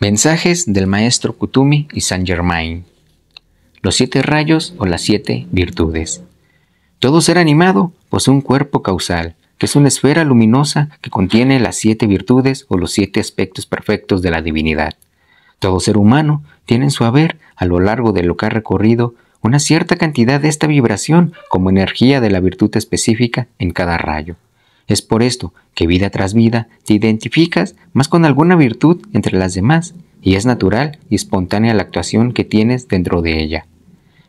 Mensajes del maestro Kutumi y Saint Germain. Los siete rayos o las siete virtudes. Todo ser animado posee un cuerpo causal, que es una esfera luminosa que contiene las siete virtudes o los siete aspectos perfectos de la divinidad. Todo ser humano tiene en su haber, a lo largo de lo que ha recorrido, una cierta cantidad de esta vibración como energía de la virtud específica en cada rayo. Es por esto que vida tras vida te identificas más con alguna virtud entre las demás y es natural y espontánea la actuación que tienes dentro de ella.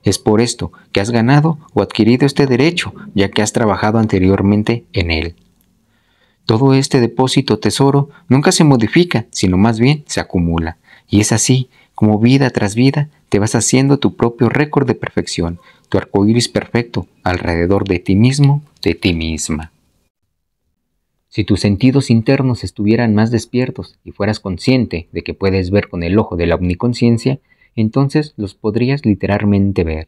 Es por esto que has ganado o adquirido este derecho, ya que has trabajado anteriormente en él. Todo este depósito tesoro nunca se modifica, sino más bien se acumula. Y es así como vida tras vida te vas haciendo tu propio récord de perfección, tu arco iris perfecto alrededor de ti mismo, de ti misma. Si tus sentidos internos estuvieran más despiertos y fueras consciente de que puedes ver con el ojo de la omniconciencia, entonces los podrías literalmente ver,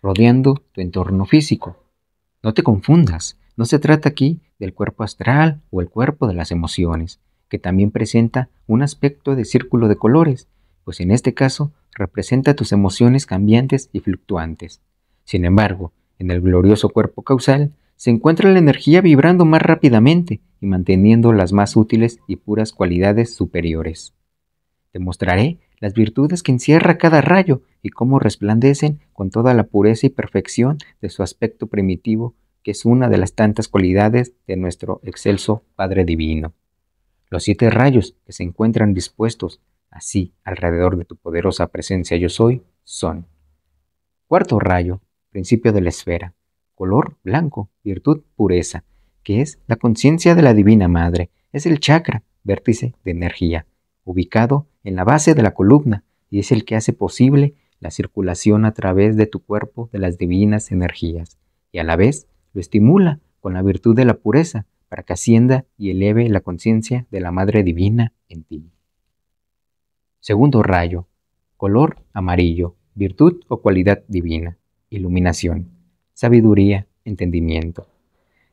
rodeando tu entorno físico. No te confundas, no se trata aquí del cuerpo astral o el cuerpo de las emociones, que también presenta un aspecto de círculo de colores, pues en este caso representa tus emociones cambiantes y fluctuantes. Sin embargo, en el glorioso cuerpo causal se encuentra la energía vibrando más rápidamente y manteniendo las más útiles y puras cualidades superiores. Te mostraré las virtudes que encierra cada rayo y cómo resplandecen con toda la pureza y perfección de su aspecto primitivo, que es una de las tantas cualidades de nuestro excelso Padre Divino. Los siete rayos que se encuentran dispuestos así alrededor de tu poderosa presencia yo soy son. Cuarto rayo, principio de la esfera color blanco, virtud pureza, que es la conciencia de la Divina Madre. Es el chakra, vértice de energía, ubicado en la base de la columna y es el que hace posible la circulación a través de tu cuerpo de las divinas energías y a la vez lo estimula con la virtud de la pureza para que ascienda y eleve la conciencia de la Madre Divina en ti. Segundo rayo, color amarillo, virtud o cualidad divina, iluminación sabiduría, entendimiento.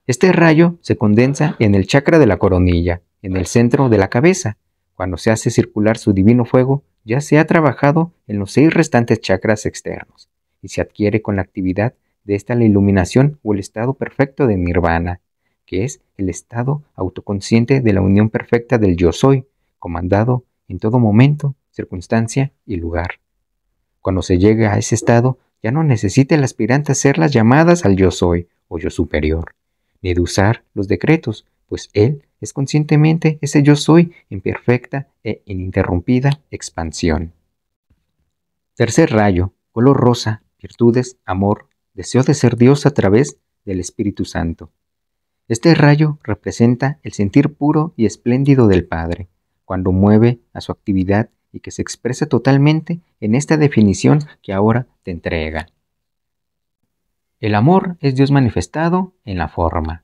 Este rayo se condensa en el chakra de la coronilla, en el centro de la cabeza. Cuando se hace circular su divino fuego, ya se ha trabajado en los seis restantes chakras externos y se adquiere con la actividad de esta la iluminación o el estado perfecto de nirvana, que es el estado autoconsciente de la unión perfecta del yo soy, comandado en todo momento, circunstancia y lugar. Cuando se llega a ese estado, ya no necesita el aspirante hacer las llamadas al yo soy o yo superior, ni de usar los decretos, pues él es conscientemente ese yo soy en perfecta e ininterrumpida expansión. Tercer rayo, color rosa, virtudes, amor, deseo de ser Dios a través del Espíritu Santo. Este rayo representa el sentir puro y espléndido del Padre, cuando mueve a su actividad y que se expresa totalmente en esta definición que ahora te entrega. El amor es Dios manifestado en la forma.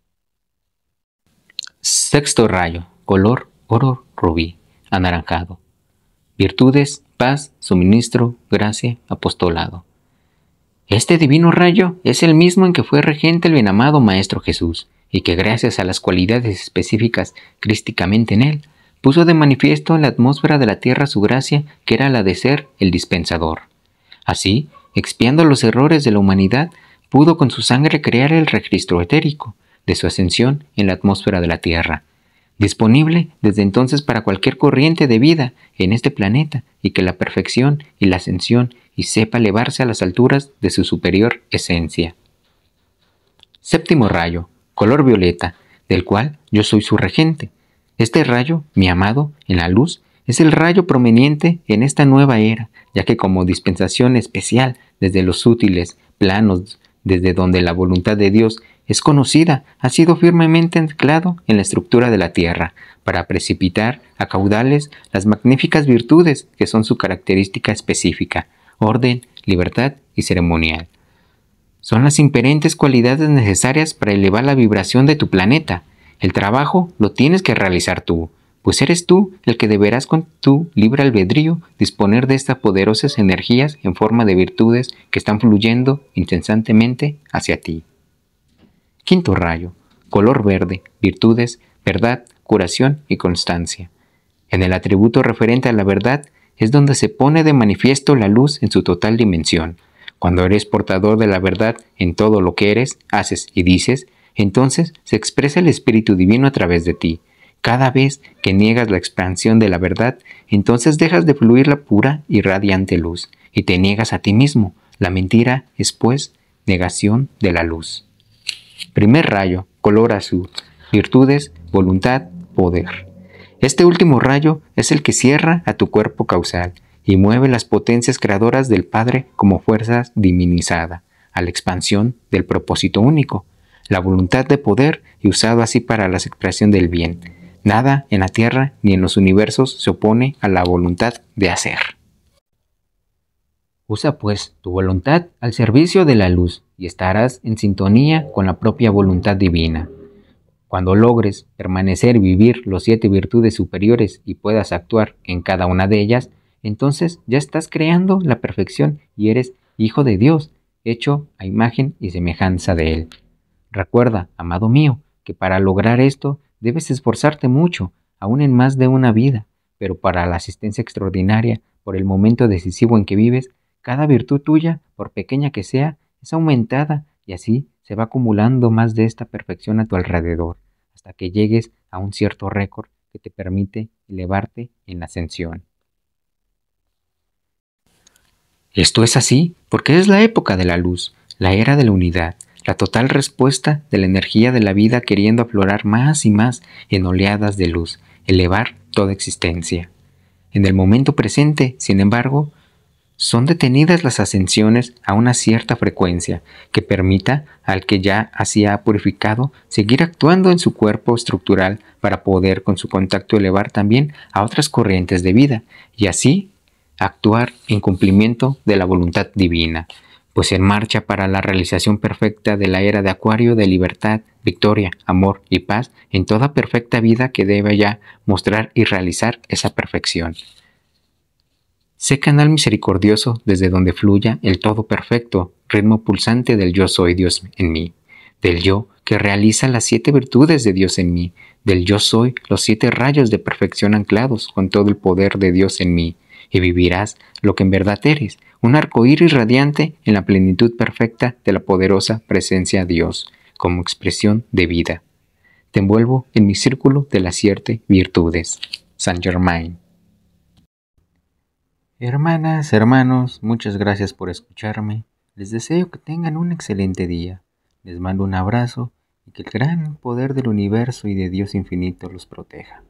Sexto rayo, color oro rubí, anaranjado. Virtudes, paz, suministro, gracia, apostolado. Este divino rayo es el mismo en que fue regente el bienamado Maestro Jesús, y que gracias a las cualidades específicas crísticamente en él, puso de manifiesto en la atmósfera de la tierra su gracia, que era la de ser el dispensador. Así, expiando los errores de la humanidad, pudo con su sangre crear el registro etérico de su ascensión en la atmósfera de la tierra, disponible desde entonces para cualquier corriente de vida en este planeta y que la perfección y la ascensión y sepa elevarse a las alturas de su superior esencia. Séptimo rayo, color violeta, del cual yo soy su regente, este rayo, mi amado, en la luz, es el rayo prominente en esta nueva era, ya que como dispensación especial desde los útiles planos desde donde la voluntad de Dios es conocida, ha sido firmemente anclado en la estructura de la tierra, para precipitar a caudales las magníficas virtudes que son su característica específica, orden, libertad y ceremonial. Son las imperentes cualidades necesarias para elevar la vibración de tu planeta, el trabajo lo tienes que realizar tú, pues eres tú el que deberás con tu libre albedrío disponer de estas poderosas energías en forma de virtudes que están fluyendo intensamente hacia ti. Quinto rayo, color verde, virtudes, verdad, curación y constancia. En el atributo referente a la verdad es donde se pone de manifiesto la luz en su total dimensión. Cuando eres portador de la verdad en todo lo que eres, haces y dices, entonces se expresa el Espíritu Divino a través de ti. Cada vez que niegas la expansión de la verdad, entonces dejas de fluir la pura y radiante luz, y te niegas a ti mismo. La mentira es, pues, negación de la luz. Primer rayo, color azul, virtudes, voluntad, poder. Este último rayo es el que cierra a tu cuerpo causal y mueve las potencias creadoras del Padre como fuerzas diminizada a la expansión del propósito único, la voluntad de poder y usado así para la expresión del bien. Nada en la tierra ni en los universos se opone a la voluntad de hacer. Usa pues tu voluntad al servicio de la luz y estarás en sintonía con la propia voluntad divina. Cuando logres permanecer y vivir los siete virtudes superiores y puedas actuar en cada una de ellas, entonces ya estás creando la perfección y eres hijo de Dios, hecho a imagen y semejanza de Él. Recuerda, amado mío, que para lograr esto debes esforzarte mucho, aún en más de una vida, pero para la asistencia extraordinaria, por el momento decisivo en que vives, cada virtud tuya, por pequeña que sea, es aumentada y así se va acumulando más de esta perfección a tu alrededor, hasta que llegues a un cierto récord que te permite elevarte en la ascensión. Esto es así porque es la época de la luz, la era de la unidad, la total respuesta de la energía de la vida queriendo aflorar más y más en oleadas de luz, elevar toda existencia. En el momento presente, sin embargo, son detenidas las ascensiones a una cierta frecuencia que permita al que ya así ha purificado seguir actuando en su cuerpo estructural para poder con su contacto elevar también a otras corrientes de vida y así actuar en cumplimiento de la voluntad divina pues en marcha para la realización perfecta de la era de Acuario de libertad, victoria, amor y paz en toda perfecta vida que debe ya mostrar y realizar esa perfección. Sé canal misericordioso desde donde fluya el todo perfecto, ritmo pulsante del yo soy Dios en mí, del yo que realiza las siete virtudes de Dios en mí, del yo soy los siete rayos de perfección anclados con todo el poder de Dios en mí, y vivirás lo que en verdad eres, un arco iris radiante en la plenitud perfecta de la poderosa presencia de Dios, como expresión de vida. Te envuelvo en mi círculo de las siete virtudes. San Germain. Hermanas, hermanos, muchas gracias por escucharme. Les deseo que tengan un excelente día. Les mando un abrazo y que el gran poder del universo y de Dios infinito los proteja.